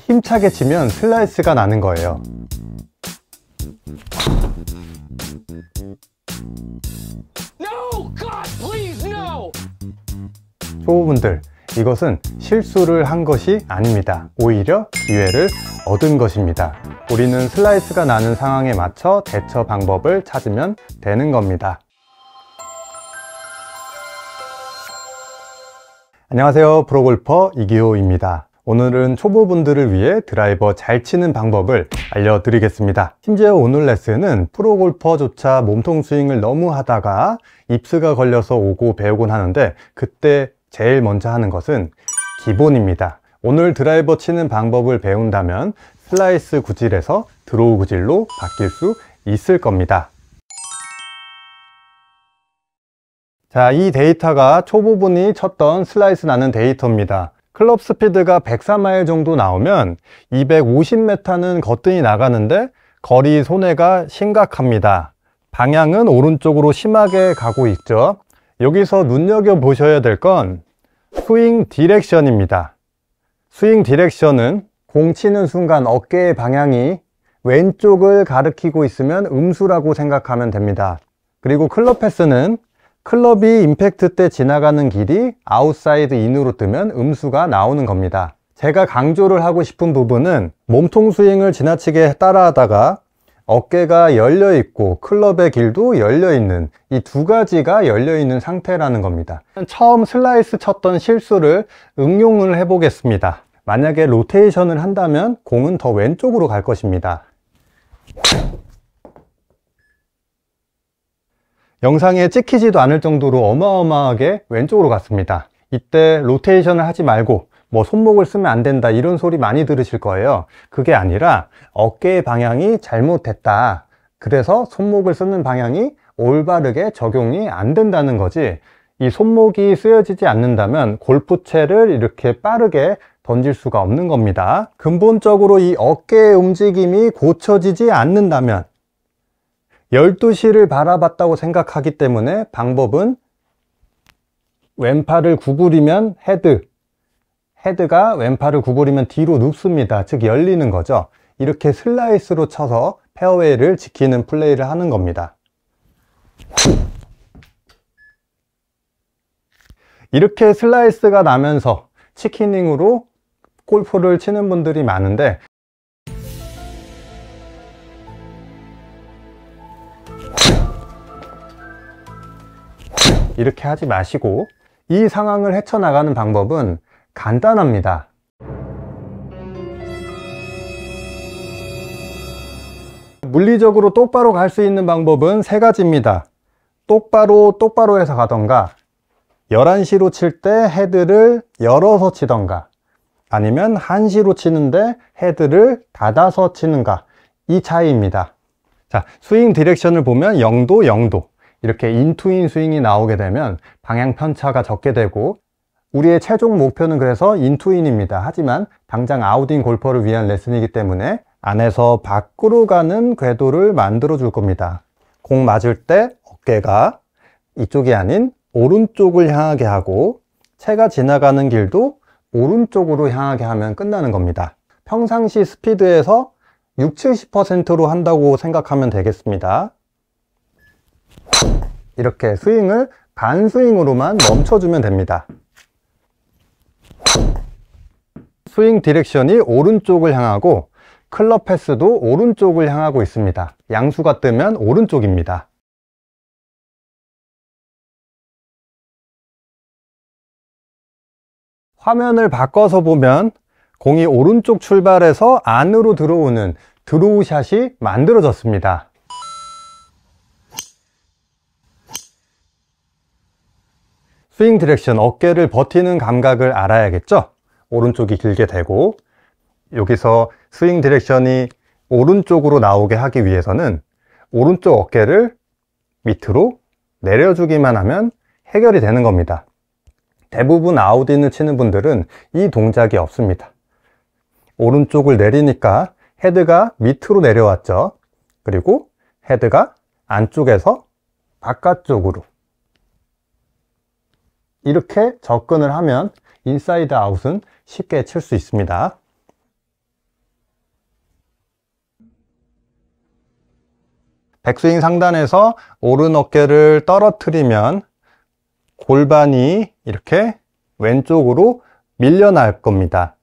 힘차게 치면 슬라이스가 나는 거예요 초보분들 이것은 실수를 한 것이 아닙니다 오히려 기회를 얻은 것입니다 우리는 슬라이스가 나는 상황에 맞춰 대처 방법을 찾으면 되는 겁니다 안녕하세요 프로골퍼 이기호입니다 오늘은 초보분들을 위해 드라이버 잘 치는 방법을 알려드리겠습니다 심지어 오늘 레슨은 프로골퍼조차 몸통 스윙을 너무 하다가 입스가 걸려서 오고 배우곤 하는데 그때 제일 먼저 하는 것은 기본입니다 오늘 드라이버 치는 방법을 배운다면 슬라이스 구질에서 드로우 구질로 바뀔 수 있을 겁니다 자, 이 데이터가 초보분이 쳤던 슬라이스 나는 데이터입니다 클럽 스피드가 104마일 정도 나오면 250m는 거뜬히 나가는데 거리 손해가 심각합니다. 방향은 오른쪽으로 심하게 가고 있죠. 여기서 눈여겨보셔야 될 건 스윙 디렉션입니다. 스윙 디렉션은 공 치는 순간 어깨의 방향이 왼쪽을 가리키고 있으면 음수라고 생각하면 됩니다. 그리고 클럽 패스는 클럽이 임팩트 때 지나가는 길이 아웃사이드 인으로 뜨면 음수가 나오는 겁니다 제가 강조를 하고 싶은 부분은 몸통 스윙을 지나치게 따라하다가 어깨가 열려 있고 클럽의 길도 열려 있는 이 두 가지가 열려 있는 상태라는 겁니다 처음 슬라이스 쳤던 실수를 응용을 해 보겠습니다 만약에 로테이션을 한다면 공은 더 왼쪽으로 갈 것입니다 영상에 찍히지도 않을 정도로 어마어마하게 왼쪽으로 갔습니다 이때 로테이션을 하지 말고 뭐 손목을 쓰면 안 된다 이런 소리 많이 들으실 거예요 그게 아니라 어깨의 방향이 잘못됐다 그래서 손목을 쓰는 방향이 올바르게 적용이 안 된다는 거지 이 손목이 쓰여지지 않는다면 골프채를 이렇게 빠르게 던질 수가 없는 겁니다 근본적으로 이 어깨의 움직임이 고쳐지지 않는다면 12시를 바라봤다고 생각하기 때문에 방법은 왼팔을 구부리면 헤드 헤드가 왼팔을 구부리면 뒤로 눕습니다 즉 열리는 거죠 이렇게 슬라이스로 쳐서 페어웨이를 지키는 플레이를 하는 겁니다 이렇게 슬라이스가 나면서 치키닝으로 골프를 치는 분들이 많은데 이렇게 하지 마시고 이 상황을 헤쳐나가는 방법은 간단합니다 물리적으로 똑바로 갈 수 있는 방법은 세 가지입니다 똑바로 똑바로 해서 가던가 11시로 칠 때 헤드를 열어서 치던가 아니면 1시로 치는데 헤드를 닫아서 치는가 이 차이입니다 자 스윙 디렉션을 보면 0도 0도 이렇게 인투인 스윙이 나오게 되면 방향 편차가 적게 되고 우리의 최종 목표는 그래서 인투인입니다. 하지만 당장 아웃인 골퍼를 위한 레슨이기 때문에 안에서 밖으로 가는 궤도를 만들어 줄 겁니다. 공 맞을 때 어깨가 이쪽이 아닌 오른쪽을 향하게 하고 채가 지나가는 길도 오른쪽으로 향하게 하면 끝나는 겁니다. 평상시 스피드에서 6, 0 70%로 한다고 생각하면 되겠습니다. 이렇게 스윙을 반 스윙으로만 멈춰주면 됩니다 스윙 디렉션이 오른쪽을 향하고 클럽 패스도 오른쪽을 향하고 있습니다 양수가 뜨면 오른쪽입니다 화면을 바꿔서 보면 공이 오른쪽 출발해서 안으로 들어오는 드로우 샷이 만들어졌습니다 스윙 디렉션, 어깨를 버티는 감각을 알아야겠죠? 오른쪽이 길게 되고 여기서 스윙 디렉션이 오른쪽으로 나오게 하기 위해서는 오른쪽 어깨를 밑으로 내려주기만 하면 해결이 되는 겁니다. 대부분 아웃인을 치는 분들은 이 동작이 없습니다. 오른쪽을 내리니까 헤드가 밑으로 내려왔죠. 그리고 헤드가 안쪽에서 바깥쪽으로 이렇게 접근을 하면 인사이드 아웃은 쉽게 칠 수 있습니다 백스윙 상단에서 오른 어깨를 떨어뜨리면 골반이 이렇게 왼쪽으로 밀려날 겁니다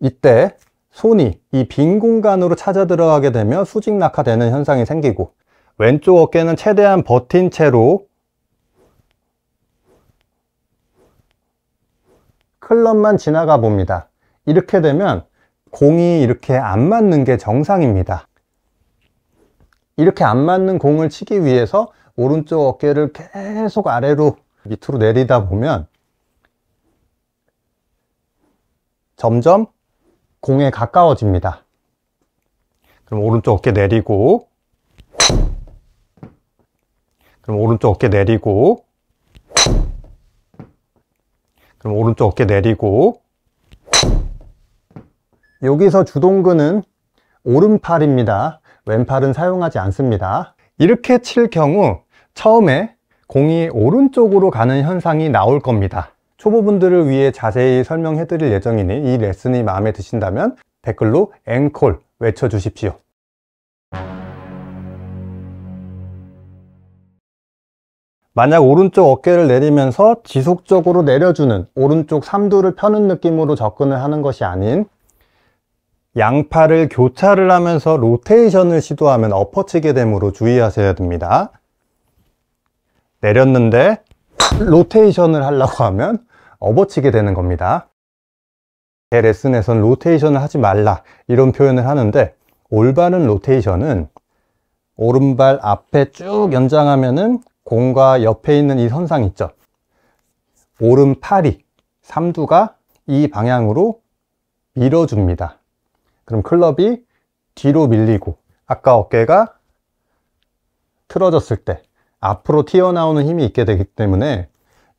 이때 손이 이 빈 공간으로 찾아 들어가게 되면 수직 낙하되는 현상이 생기고 왼쪽 어깨는 최대한 버틴 채로 클럽만 지나가 봅니다. 이렇게 되면 공이 이렇게 안 맞는 게 정상입니다. 이렇게 안 맞는 공을 치기 위해서 오른쪽 어깨를 계속 아래로 밑으로 내리다 보면 점점 공에 가까워집니다. 그럼 오른쪽 어깨 내리고 그럼 오른쪽 어깨 내리고 그럼 오른쪽 어깨 내리고 여기서 주동근은 오른팔입니다. 왼팔은 사용하지 않습니다. 이렇게 칠 경우 처음에 공이 오른쪽으로 가는 현상이 나올 겁니다. 초보분들을 위해 자세히 설명해 드릴 예정이니 이 레슨이 마음에 드신다면 댓글로 앵콜 외쳐주십시오. 만약 오른쪽 어깨를 내리면서 지속적으로 내려주는 오른쪽 삼두를 펴는 느낌으로 접근을 하는 것이 아닌 양팔을 교차를 하면서 로테이션을 시도하면 엎어치게 되므로 주의하셔야 됩니다. 내렸는데 로테이션을 하려고 하면 업어치게 되는 겁니다. 제 레슨에선 로테이션을 하지 말라 이런 표현을 하는데 올바른 로테이션은 오른발 앞에 쭉 연장하면은 공과 옆에 있는 이 선상 있죠 오른팔이 삼두가 이 방향으로 밀어줍니다 그럼 클럽이 뒤로 밀리고 아까 어깨가 틀어졌을 때 앞으로 튀어나오는 힘이 있게 되기 때문에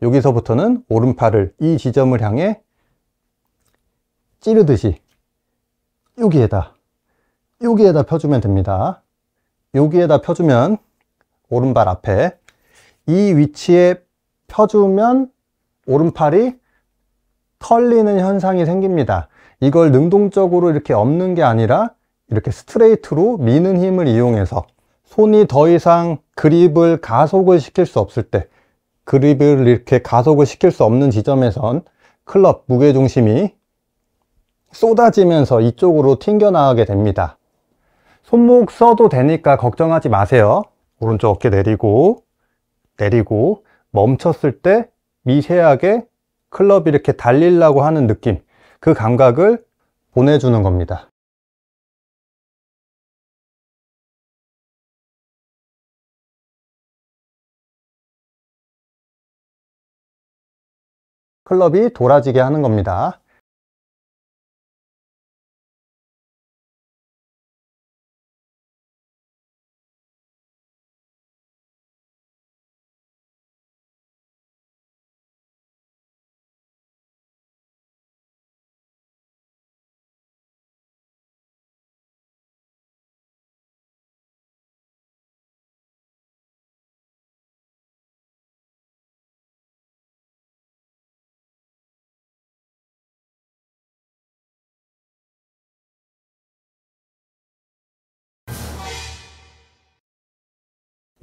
여기서부터는 오른팔을 이 지점을 향해 찌르듯이 여기에다 여기에다 펴주면 됩니다 여기에다 펴주면 오른발 앞에 이 위치에 펴주면 오른팔이 털리는 현상이 생깁니다. 이걸 능동적으로 이렇게 없는게 아니라 이렇게 스트레이트로 미는 힘을 이용해서 손이 더 이상 그립을 가속을 시킬 수 없을 때 그립을 이렇게 가속을 시킬 수 없는 지점에선 클럽 무게중심이 쏟아지면서 이쪽으로 튕겨나가게 됩니다. 손목 써도 되니까 걱정하지 마세요. 오른쪽 어깨 내리고 내리고 멈췄을 때 미세하게 클럽이 이렇게 달리려고 하는 느낌 그 감각을 보내주는 겁니다 클럽이 돌아지게 하는 겁니다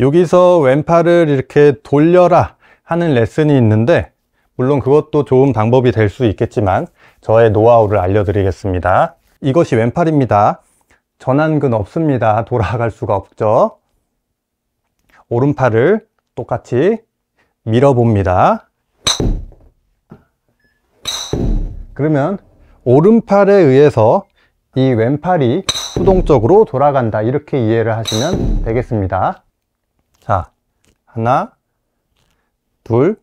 여기서 왼팔을 이렇게 돌려라 하는 레슨이 있는데 물론 그것도 좋은 방법이 될 수 있겠지만 저의 노하우를 알려드리겠습니다 이것이 왼팔입니다 전환근 없습니다 돌아갈 수가 없죠 오른팔을 똑같이 밀어봅니다 그러면 오른팔에 의해서 이 왼팔이 수동적으로 돌아간다 이렇게 이해를 하시면 되겠습니다 자, 하나, 둘,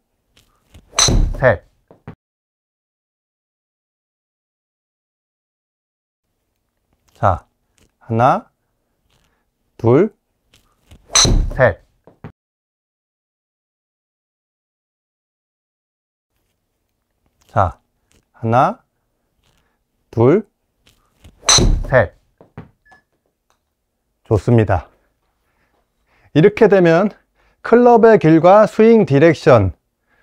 셋. 자, 하나, 둘, 셋. 자, 하나, 둘, 셋. 좋습니다. 이렇게 되면 클럽의 길과 스윙 디렉션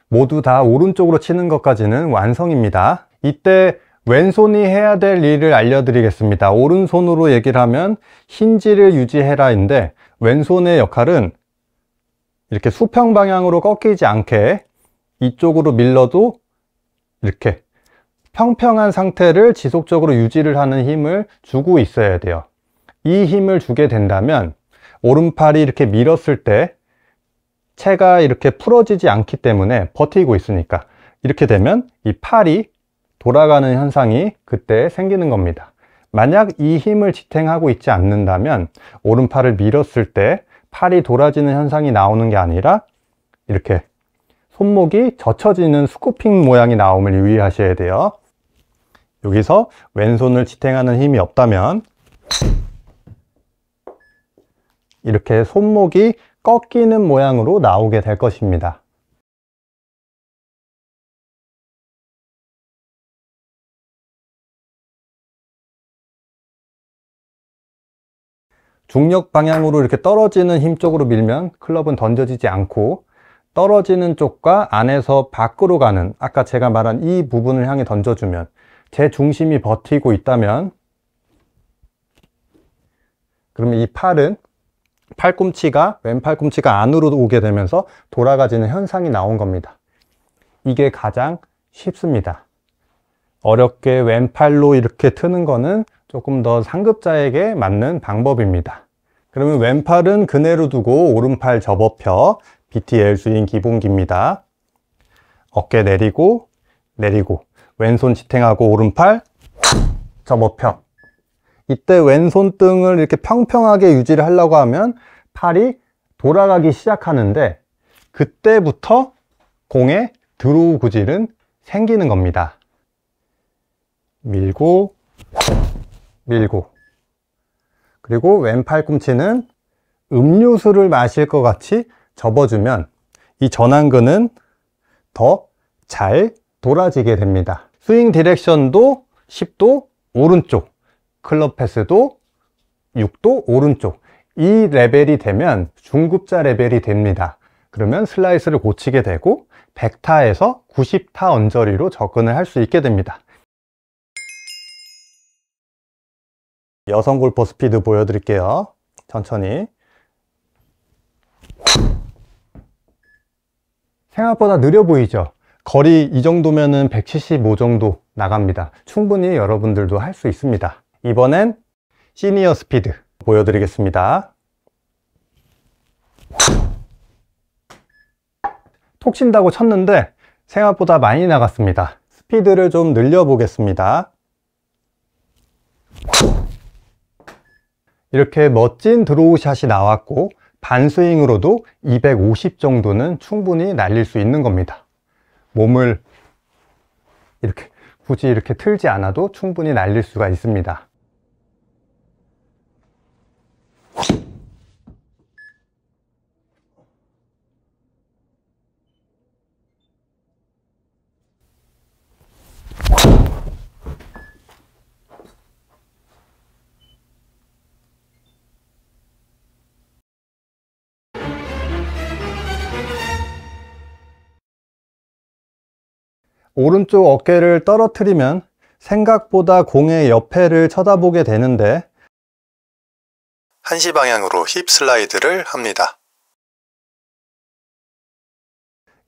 모두 다 오른쪽으로 치는 것까지는 완성입니다 이때 왼손이 해야 될 일을 알려드리겠습니다 오른손으로 얘기를 하면 힌지를 유지해라 인데 왼손의 역할은 이렇게 수평 방향으로 꺾이지 않게 이쪽으로 밀러도 이렇게 평평한 상태를 지속적으로 유지를 하는 힘을 주고 있어야 돼요 이 힘을 주게 된다면 오른팔이 이렇게 밀었을 때 체가 이렇게 풀어지지 않기 때문에 버티고 있으니까 이렇게 되면 이 팔이 돌아가는 현상이 그때 생기는 겁니다 만약 이 힘을 지탱하고 있지 않는다면 오른팔을 밀었을 때 팔이 돌아지는 현상이 나오는 게 아니라 이렇게 손목이 젖혀지는 스쿠핑 모양이 나옴을 유의하셔야 돼요 여기서 왼손을 지탱하는 힘이 없다면 이렇게 손목이 꺾이는 모양으로 나오게 될 것입니다. 중력 방향으로 이렇게 떨어지는 힘 쪽으로 밀면 클럽은 던져지지 않고 떨어지는 쪽과 안에서 밖으로 가는 아까 제가 말한 이 부분을 향해 던져주면 제 중심이 버티고 있다면 그러면 이 팔은 팔꿈치가 왼 팔꿈치가 안으로 오게 되면서 돌아가지는 현상이 나온 겁니다. 이게 가장 쉽습니다. 어렵게 왼팔로 이렇게 트는 거는 조금 더 상급자에게 맞는 방법입니다. 그러면 왼팔은 그네로 두고 오른팔 접어펴 BTL 스윙 기본기입니다. 어깨 내리고 내리고 왼손 지탱하고 오른팔 접어펴 이때 왼손등을 이렇게 평평하게 유지를 하려고 하면 팔이 돌아가기 시작하는데 그때부터 공의 드로우 구질은 생기는 겁니다. 밀고 밀고 그리고 왼팔 꿈치는 음료수를 마실 것 같이 접어주면 이 전완근은 더 잘 돌아지게 됩니다. 스윙 디렉션도 10도 오른쪽 클럽 패스도 6도 오른쪽 이 레벨이 되면 중급자 레벨이 됩니다 그러면 슬라이스를 고치게 되고 100타에서 90타 언저리로 접근을 할 수 있게 됩니다 여성 골퍼 스피드 보여드릴게요 천천히 생각보다 느려 보이죠 거리 이정도면175 정도 나갑니다 충분히 여러분들도 할 수 있습니다 이번엔 시니어 스피드 보여드리겠습니다. 톡 친다고 쳤는데 생각보다 많이 나갔습니다. 스피드를 좀 늘려보겠습니다. 이렇게 멋진 드로우 샷이 나왔고 반스윙으로도 250 정도는 충분히 날릴 수 있는 겁니다. 몸을 이렇게 굳이 이렇게 틀지 않아도 충분히 날릴 수가 있습니다. 오른쪽 어깨를 떨어뜨리면 생각보다 공의 옆에를 쳐다보게 되는데 1시 방향으로 힙 슬라이드를 합니다.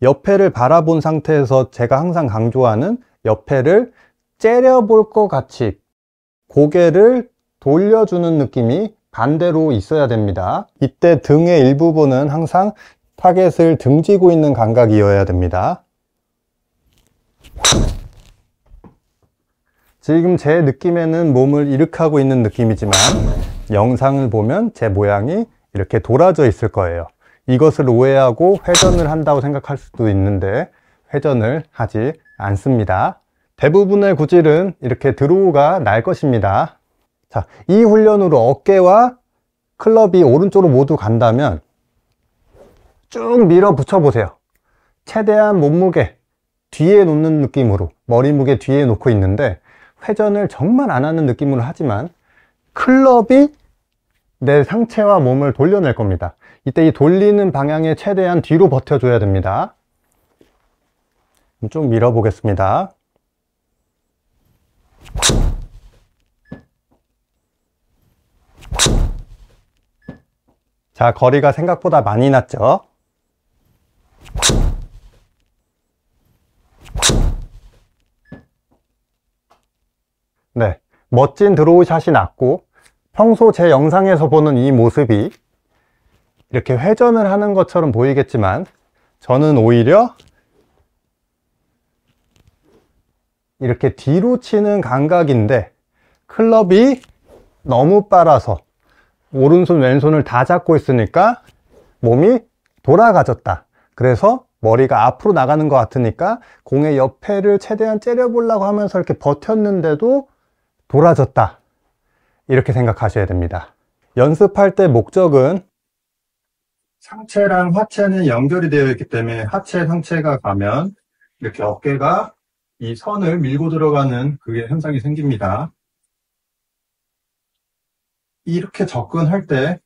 옆에를 바라본 상태에서 제가 항상 강조하는 옆에를 째려볼 것 같이 고개를 돌려주는 느낌이 반대로 있어야 됩니다. 이때 등의 일부분은 항상 타겟을 등지고 있는 감각이어야 됩니다. 지금 제 느낌에는 몸을 이으하고 있는 느낌이지만 영상을 보면 제 모양이 이렇게 돌아져 있을 거예요 이것을 오해하고 회전을 한다고 생각할 수도 있는데 회전을 하지 않습니다 대부분의 구질은 이렇게 드로우가 날 것입니다 자, 이 훈련으로 어깨와 클럽이 오른쪽으로 모두 간다면 쭉 밀어 붙여 보세요 최대한 몸무게 뒤에 놓는 느낌으로 머리 무게 뒤에 놓고 있는데 회전을 정말 안 하는 느낌으로 하지만 클럽이 내 상체와 몸을 돌려낼 겁니다 이때 이 돌리는 방향에 최대한 뒤로 버텨줘야 됩니다 좀 밀어 보겠습니다 자 거리가 생각보다 많이 났죠 네, 멋진 드로우 샷이 났고 평소 제 영상에서 보는 이 모습이 이렇게 회전을 하는 것처럼 보이겠지만 저는 오히려 이렇게 뒤로 치는 감각인데 클럽이 너무 빨아서 오른손 왼손을 다 잡고 있으니까 몸이 돌아가졌다 그래서 머리가 앞으로 나가는 것 같으니까 공의 옆에를 최대한 째려보려고 하면서 이렇게 버텼는데도 돌아졌다 이렇게 생각하셔야 됩니다 연습할 때 목적은 상체랑 하체는 연결이 되어 있기 때문에 하체 상체가 가면 이렇게 어깨가 이 선을 밀고 들어가는 그게 현상이 생깁니다. 이렇게 접근할 때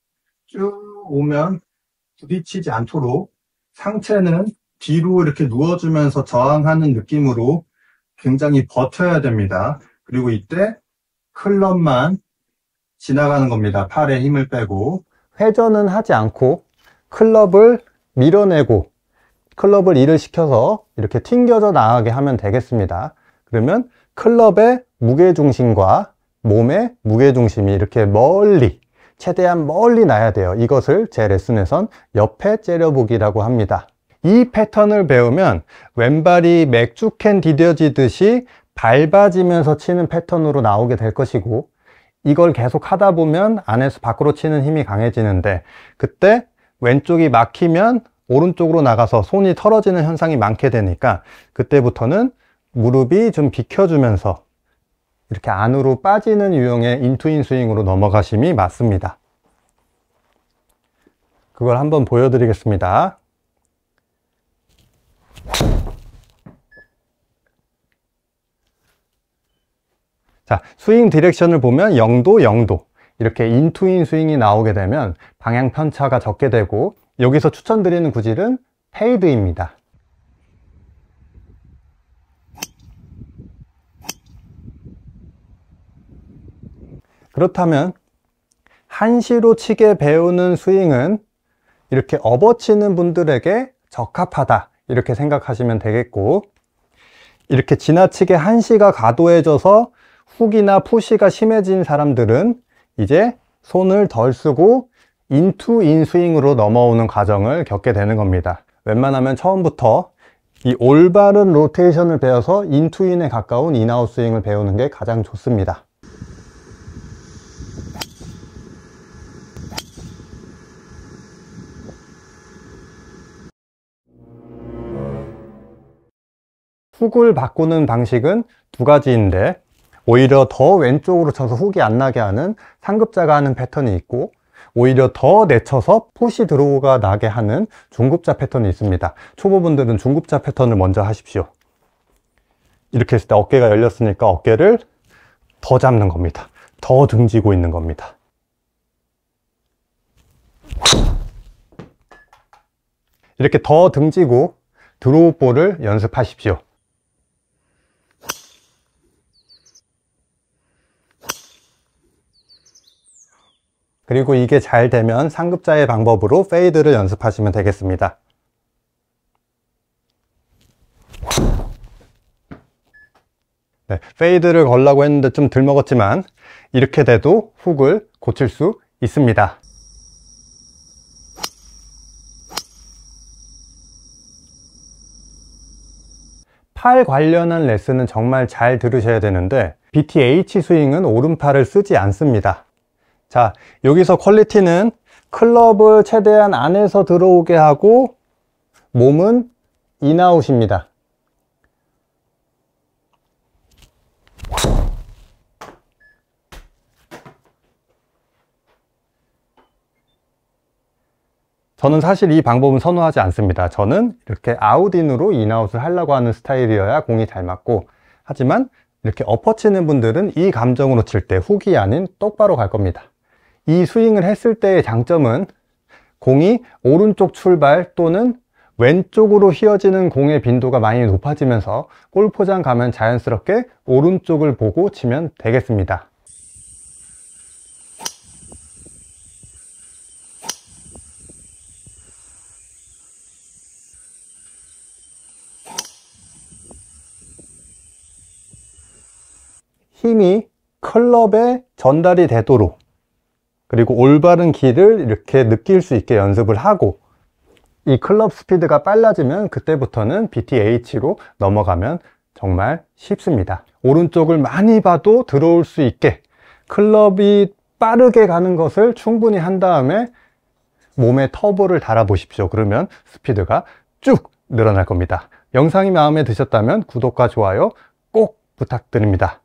쭉 오면 부딪히지 않도록 상체는 뒤로 이렇게 누워주면서 저항하는 느낌으로 굉장히 버텨야 됩니다. 그리고 이때 클럽만 지나가는 겁니다. 팔에 힘을 빼고 회전은 하지 않고 클럽을 밀어내고 클럽을 일을 시켜서 이렇게 튕겨져 나가게 하면 되겠습니다. 그러면 클럽의 무게중심과 몸의 무게중심이 이렇게 멀리 최대한 멀리 나야 돼요. 이것을 제 레슨에선 옆에 째려보기라고 합니다. 이 패턴을 배우면 왼발이 맥주캔 디뎌지듯이 밟아지면서 치는 패턴으로 나오게 될 것이고 이걸 계속 하다 보면 안에서 밖으로 치는 힘이 강해지는데 그때 왼쪽이 막히면 오른쪽으로 나가서 손이 털어지는 현상이 많게 되니까 그때부터는 무릎이 좀 비켜주면서 이렇게 안으로 빠지는 유형의 인투인 스윙으로 넘어가심이 맞습니다. 그걸 한번 보여드리겠습니다. 자, 스윙 디렉션을 보면 0도, 0도 이렇게 인투인 스윙이 나오게 되면 방향 편차가 적게 되고 여기서 추천드리는 구질은 페이드입니다. 그렇다면 한시로 치게 배우는 스윙은 이렇게 업어치는 분들에게 적합하다 이렇게 생각하시면 되겠고 이렇게 지나치게 한시가 과도해져서 훅이나 푸시가 심해진 사람들은 이제 손을 덜 쓰고 인투 인스윙으로 넘어오는 과정을 겪게 되는 겁니다 웬만하면 처음부터 이 올바른 로테이션을 배워서 인투인에 가까운 인아웃 스윙을 배우는 게 가장 좋습니다 훅을 바꾸는 방식은 두 가지인데 오히려 더 왼쪽으로 쳐서 훅이 안 나게 하는 상급자가 하는 패턴이 있고 오히려 더 내쳐서 푸시 드로우가 나게 하는 중급자 패턴이 있습니다 초보분들은 중급자 패턴을 먼저 하십시오 이렇게 했을 때 어깨가 열렸으니까 어깨를 더 잡는 겁니다 더 등지고 있는 겁니다 이렇게 더 등지고 드로우 볼을 연습하십시오 그리고 이게 잘 되면 상급자의 방법으로 페이드를 연습하시면 되겠습니다. 네, 페이드를 걸라고 했는데 좀 덜 먹었지만 이렇게 돼도 훅을 고칠 수 있습니다. 팔 관련한 레슨은 정말 잘 들으셔야 되는데 BTH 스윙은 오른팔을 쓰지 않습니다. 자 여기서 퀄리티는 클럽을 최대한 안에서 들어오게 하고 몸은 인아웃입니다 저는 사실 이 방법은 선호하지 않습니다 저는 이렇게 아웃인으로 인아웃을 하려고 하는 스타일이어야 공이 잘 맞고 하지만 이렇게 엎어치는 분들은 이 감정으로 칠 때 훅이 아닌 똑바로 갈 겁니다 이 스윙을 했을 때의 장점은 공이 오른쪽 출발 또는 왼쪽으로 휘어지는 공의 빈도가 많이 높아지면서 골프장 가면 자연스럽게 오른쪽을 보고 치면 되겠습니다 힘이 클럽에 전달이 되도록 그리고 올바른 길을 이렇게 느낄 수 있게 연습을 하고 이 클럽 스피드가 빨라지면 그때부터는 BTH로 넘어가면 정말 쉽습니다 오른쪽을 많이 봐도 들어올 수 있게 클럽이 빠르게 가는 것을 충분히 한 다음에 몸에 터보를 달아 보십시오 그러면 스피드가 쭉 늘어날 겁니다 영상이 마음에 드셨다면 구독과 좋아요 꼭 부탁드립니다